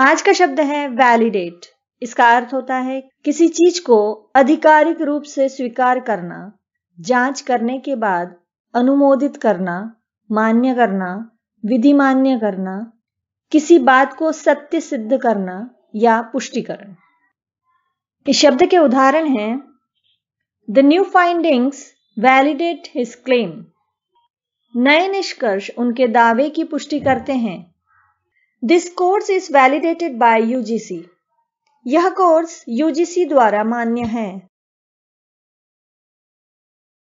आज का शब्द है वैलिडेट इसका अर्थ होता है किसी चीज को आधिकारिक रूप से स्वीकार करना जांच करने के बाद अनुमोदित करना मान्य करना विधि मान्य करना किसी बात को सत्य सिद्ध करना या पुष्टिकरण इस शब्द के उदाहरण हैं the new findings validate his claim नए निष्कर्ष उनके दावे की पुष्टि करते हैं this course is validated by UGC यह कोर्स यूजीसी द्वारा मान्य है